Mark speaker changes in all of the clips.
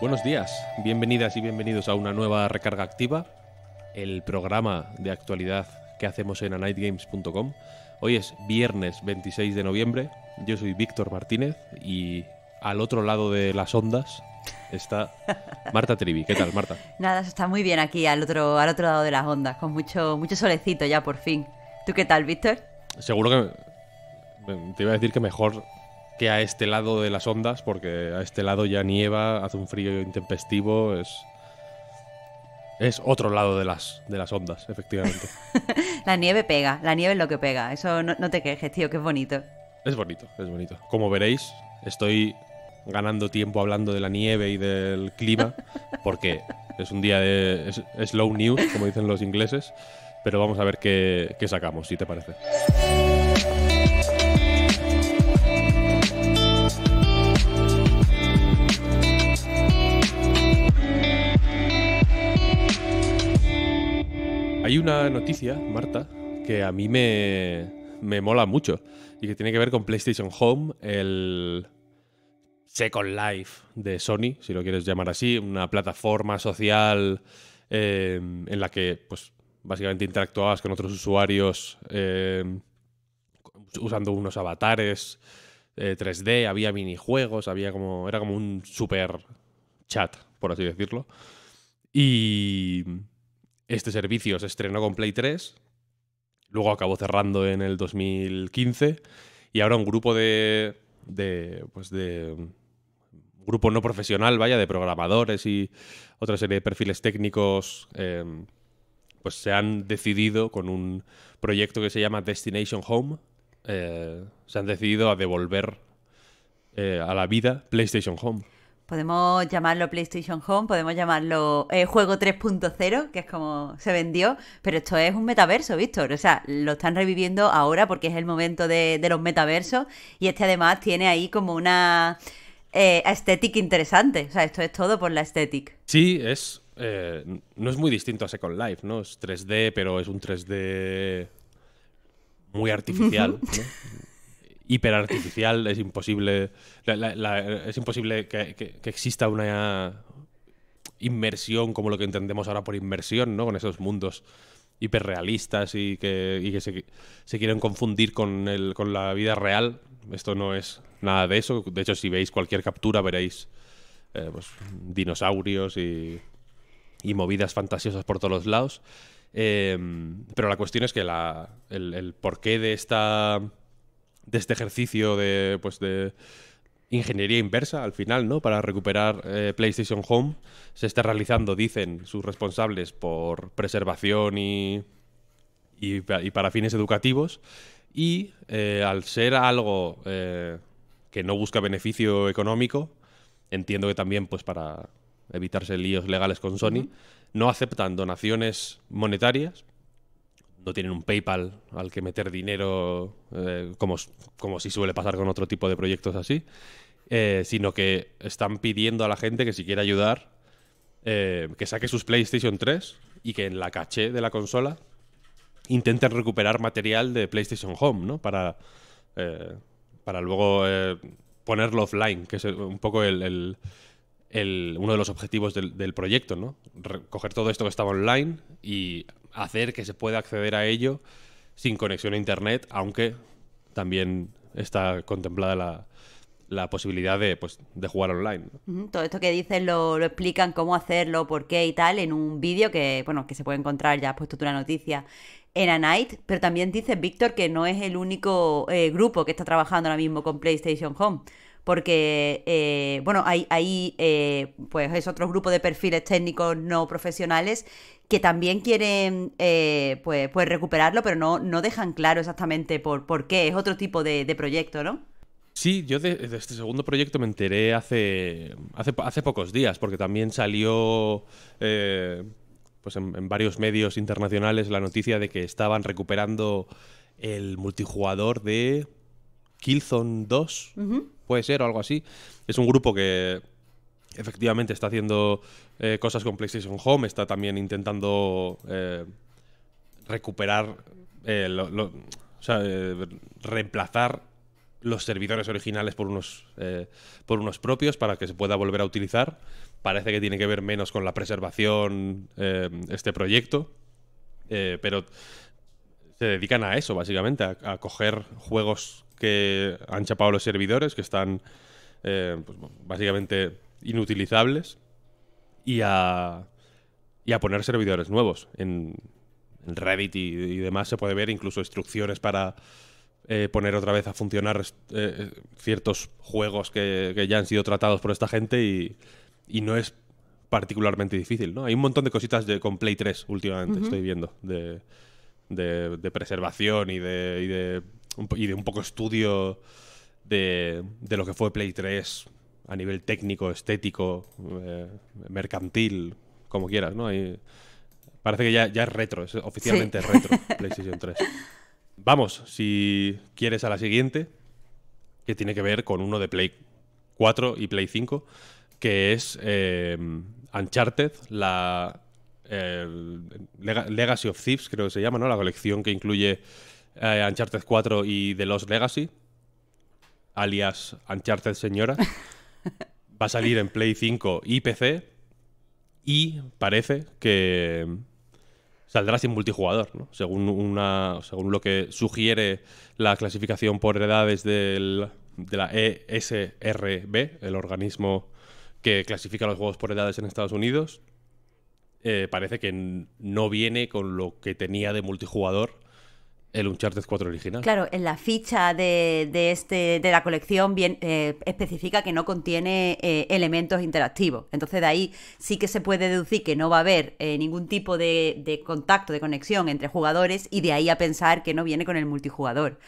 Speaker 1: Buenos días, bienvenidas y bienvenidos a una nueva recarga activa, el programa de actualidad que hacemos en anightgames.com. Hoy es viernes 26 de noviembre, yo soy Víctor Martínez y al otro lado de las ondas está Marta Trivi. ¿Qué tal, Marta?
Speaker 2: Nada, está muy bien aquí al otro, al otro lado de las ondas, con mucho, mucho solecito ya por fin. ¿Tú qué tal, Víctor?
Speaker 1: Seguro que te iba a decir que mejor que a este lado de las ondas, porque a este lado ya nieva, hace un frío intempestivo, es... Es otro lado de las, de las ondas, efectivamente.
Speaker 2: la nieve pega, la nieve es lo que pega. Eso no, te quejes, tío, que es bonito.
Speaker 1: Es bonito, es bonito. Como veréis, estoy ganando tiempo hablando de la nieve y del clima, porque es un día de slow news, como dicen los ingleses, pero vamos a ver qué, qué sacamos, si te parece. Hay una noticia, Marta, que a mí me, me mola mucho y que tiene que ver con PlayStation Home, el Second Life de Sony, si lo quieres llamar así, una plataforma social eh, en la que, pues, básicamente interactuabas con otros usuarios eh, usando unos avatares 3D, eh, había minijuegos, había como, era como un super chat, por así decirlo. Y este servicio se estrenó con Play 3, luego acabó cerrando en el 2015 y ahora un grupo de, de pues de grupo no profesional, vaya, de programadores y otra serie de perfiles técnicos, em, pues se han decidido con un proyecto que se llama Destination Home, eh, se han decidido a devolver eh, a la vida PlayStation Home.
Speaker 2: Podemos llamarlo PlayStation Home, podemos llamarlo eh, Juego 3.0, que es como se vendió, pero esto es un metaverso, Víctor. O sea, lo están reviviendo ahora porque es el momento de, los metaversos y este además tiene ahí como una eh, estética interesante. O sea, esto es todo por la estética.
Speaker 1: Sí, es. Eh, no es muy distinto a Second Life, ¿no? Es 3D, pero es un 3D muy artificial, ¿no? hiperartificial, es imposible, es imposible que, exista una inmersión como lo que entendemos ahora por inmersión, ¿no? Con esos mundos hiperrealistas y que, y que se, quieren confundir con, la vida real. Esto no es nada de eso. De hecho, si veis cualquier captura, veréis eh, pues, dinosaurios y, y movidas fantasiosas por todos los lados. Eh, pero la cuestión es que la, el, porqué de esta de este ejercicio de, pues de ingeniería inversa al final, ¿no? Para recuperar eh, PlayStation Home. Se está realizando, dicen sus responsables, por preservación y, y, para fines educativos. Y eh, al ser algo eh, que no busca beneficio económico, entiendo que también pues para evitarse líos legales con Sony, no aceptan donaciones monetarias no tienen un PayPal al que meter dinero, eh, como, como si suele pasar con otro tipo de proyectos así, eh, sino que están pidiendo a la gente que si quiere ayudar, eh, que saque sus PlayStation 3 y que en la caché de la consola intenten recuperar material de PlayStation Home, ¿no? Para, para luego ponerlo offline, que es un poco el, el, uno de los objetivos del, del proyecto, ¿no? Recoger todo esto que estaba online y hacer que se pueda acceder a ello sin conexión a Internet, aunque también está contemplada la, posibilidad de, pues, de jugar online.
Speaker 2: Todo esto que dices lo, explican cómo hacerlo, por qué y tal en un vídeo que, bueno, que se puede encontrar, ya has puesto tú la noticia, en A Night, pero también dice Víctor que no es el único eh, grupo que está trabajando ahora mismo con PlayStation Home porque, eh, bueno, hay, eh, pues es otro grupo de perfiles técnicos no profesionales que también quieren eh, pues, pues, recuperarlo, pero no, no dejan claro exactamente por, por qué. Es otro tipo de, proyecto, ¿no?
Speaker 1: Sí, yo de, este segundo proyecto me enteré hace, hace, pocos días, porque también salió pues en, varios medios internacionales la noticia de que estaban recuperando el multijugador de Killzone 2 puede ser o algo así. Es un grupo que efectivamente está haciendo eh, cosas con PlayStation Home, está también intentando eh, recuperar, eh, o sea, reemplazar los servidores originales por unos, por unos propios para que se pueda volver a utilizar. Parece que tiene que ver menos con la preservación este proyecto, pero se dedican a eso, básicamente, a, coger juegos que han chapado los servidores, que están eh, pues, básicamente inutilizables, y a, poner servidores nuevos. En, Reddit y, demás se puede ver incluso instrucciones para eh, poner otra vez a funcionar eh, ciertos juegos que, ya han sido tratados por esta gente y, no es particularmente difícil, ¿no? Hay un montón de cositas de, con Play 3 últimamente, estoy viendo, de, de, preservación y de, y de, y, de, un poco estudio de, de lo que fue Play 3 a nivel técnico, estético, eh, mercantil, como quieras, ¿no? parece que ya, ya, es retro, es oficialmente es retro PlayStation 3. Vamos, si quieres a la siguiente, que tiene que ver con uno de Play 4 y Play 5, que es eh, Uncharted, la Legacy of Thieves, creo que se llama, ¿no? La colección que incluye eh, Uncharted 4 y The Lost Legacy, alias Uncharted Señora. Va a salir en Play 5 y PC. Y parece que saldrá sin multijugador, ¿no? según, una, según lo que sugiere la clasificación por edades de la ESRB, el organismo que clasifica los juegos por edades en Estados Unidos. Eh, parece que no viene con lo que tenía de multijugador el Uncharted 4 original.
Speaker 2: Claro, en la ficha de, de este, de la colección bien, eh, especifica que no contiene eh, elementos interactivos. Entonces de ahí sí que se puede deducir que no va a haber ningún tipo de, de, contacto, de conexión entre jugadores y de ahí a pensar que no viene con el multijugador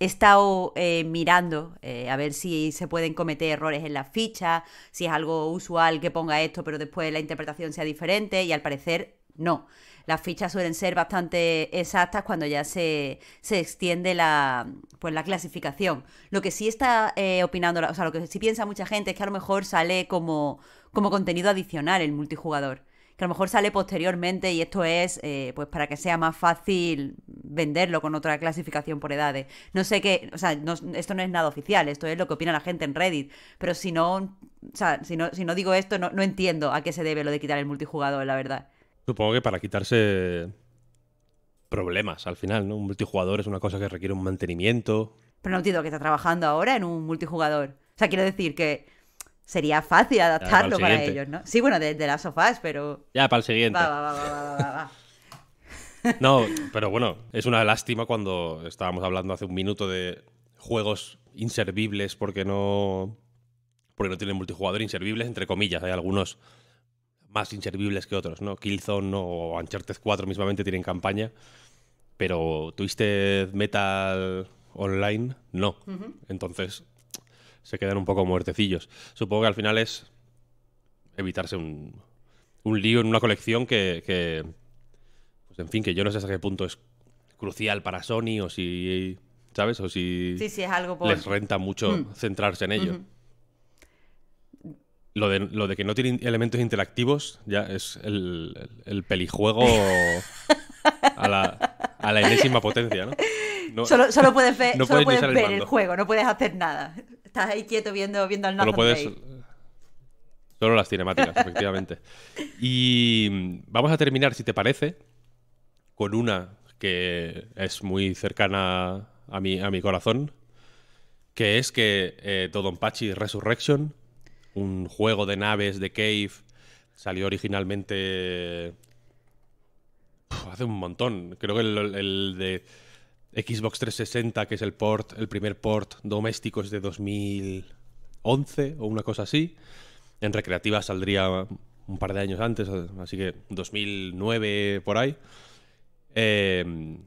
Speaker 2: he estado eh, mirando eh, a ver si se pueden cometer errores en las fichas, si es algo usual que ponga esto, pero después la interpretación sea diferente y al parecer no. Las fichas suelen ser bastante exactas cuando ya se, extiende la, pues, la clasificación. Lo que sí está eh, opinando, o sea, lo que sí piensa mucha gente es que a lo mejor sale como, como contenido adicional el multijugador que a lo mejor sale posteriormente y esto es eh, pues para que sea más fácil venderlo con otra clasificación por edades. No sé qué, o sea, esto no es nada oficial, esto es lo que opina la gente en Reddit, pero si no, o sea, si no, si no digo esto, no, no entiendo a qué se debe lo de quitar el multijugador, la verdad.
Speaker 1: Supongo que para quitarse problemas al final, ¿no? Un multijugador es una cosa que requiere un mantenimiento.
Speaker 2: Pero no entiendo que está trabajando ahora en un multijugador. O sea, quiero decir que sería fácil adaptarlo para, ellos, ¿no? Sí, bueno, de, las sofás, pero.
Speaker 1: Ya, para el siguiente. no, pero bueno, es una lástima cuando estábamos hablando hace un minuto de juegos inservibles porque no. Porque no tienen multijugador inservibles, entre comillas. Hay algunos más inservibles que otros, ¿no? Killzone o Uncharted 4 mismamente tienen campaña. Pero Twisted Metal Online, no. Entonces, se quedan un poco muertecillos. Supongo que al final es evitarse un, lío en una colección que, pues en fin, que yo no sé hasta qué punto es crucial para Sony o si, ¿sabes? O si es
Speaker 2: algo les renta mucho mm.
Speaker 1: centrarse en ello. Lo de, que no tienen elementos interactivos ya es el, el, pelijuego a la, a enésima potencia, ¿no? solo, puedes ver, el, juego,
Speaker 2: no puedes hacer nada. Estás ahí quieto viendo, viendo al Nathan puedes...
Speaker 1: Solo las cinemáticas, efectivamente. Y mm, vamos a terminar, si te parece, con una que es muy cercana a mi, a mi corazón, que es que eh, Dodonpachi Resurrection, un juego de naves de Cave, salió originalmente hace un montón. Creo que el de Xbox 360, que es el port, el primer port doméstico es de 2011 o una cosa así. En recreativa saldría un par de años antes, así que 2009 por ahí. Em,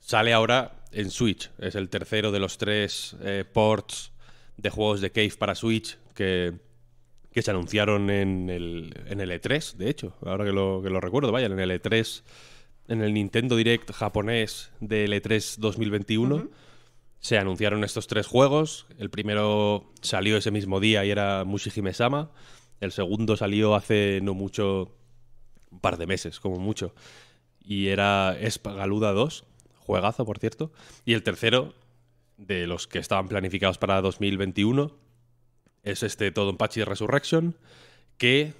Speaker 1: sale ahora en Switch. Es el tercero de los tres eh, ports de juegos de Cave para Switch que, se anunciaron en el, en el, E3, de hecho. Ahora que lo, que lo recuerdo, vaya, en el E3 en el Nintendo Direct japonés de e L3 2021, se anunciaron estos tres juegos. El primero salió ese mismo día y era Mushihime-sama. El segundo salió hace no mucho, un par de meses, como mucho. Y era Espagaluda 2, juegazo, por cierto. Y el tercero, de los que estaban planificados para 2021, es este Todo en Resurrection, que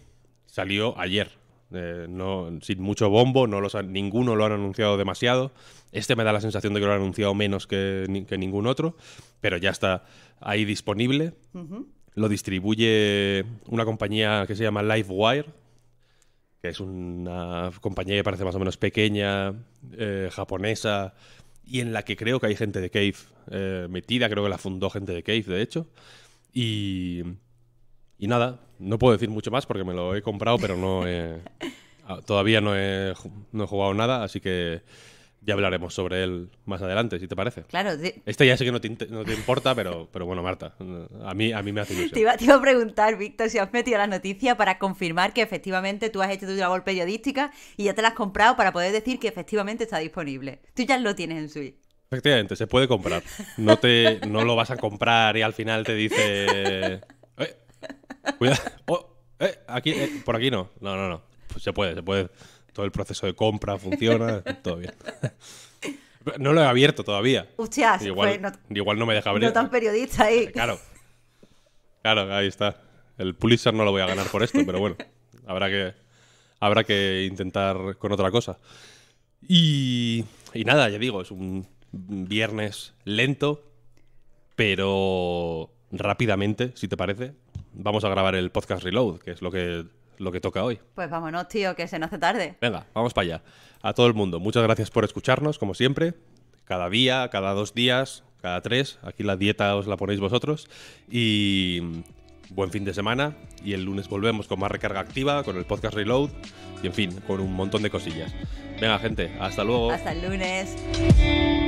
Speaker 1: salió ayer, eh, no, sin mucho bombo, no los ninguno lo han anunciado demasiado. Este me da la sensación de que lo han anunciado menos que, ningún otro, pero ya está ahí disponible. Lo distribuye una compañía que se llama Livewire, que es una compañía que parece más o menos pequeña, eh, japonesa, y en la que creo que hay gente de Cave eh, metida, creo que la fundó gente de Cave, de hecho. y nada, no puedo decir mucho más porque me lo he comprado, pero no he, ah, todavía no he, no he jugado nada, así que ya hablaremos sobre él más adelante, si te parece. Claro. Esto Este ya sé que no te, no importa, pero, pero bueno, Marta, a mí, a mí me hace ilusión. Te
Speaker 2: iba, a preguntar, Víctor, si has metido la noticia para confirmar que efectivamente tú has hecho tu labor periodística y ya te la has comprado para poder decir que efectivamente está disponible. Tú ya lo tienes en Switch.
Speaker 1: Efectivamente, se puede comprar. No, te, lo vas a comprar y al final te dice... Eh, Cuidado. Oh, eh, aquí, eh, por aquí no. No, no, no. Pues se puede, se puede. Todo el proceso de compra funciona, todo bien. No lo he abierto todavía.
Speaker 2: Hostias, igual,
Speaker 1: no, me deja abrir. No tan
Speaker 2: periodista ahí.
Speaker 1: Claro. Claro, ahí está. El Pulitzer no lo voy a ganar por esto, pero bueno. Habrá que, habrá que intentar con otra cosa. y nada, ya digo, es un viernes lento, pero rápidamente, si te parece, vamos a grabar el podcast Reload, que es lo que, lo que toca hoy.
Speaker 2: Pues vámonos, tío, que se nos hace tarde.
Speaker 1: Venga, vamos para allá. A todo el mundo, muchas gracias por escucharnos, como siempre. Cada día, cada dos días, cada tres. Aquí la dieta os la ponéis vosotros. Y buen fin de semana. Y el lunes volvemos con más recarga activa, con el podcast Reload. Y en fin, con un montón de cosillas. Venga, gente, hasta luego. Hasta
Speaker 2: el lunes.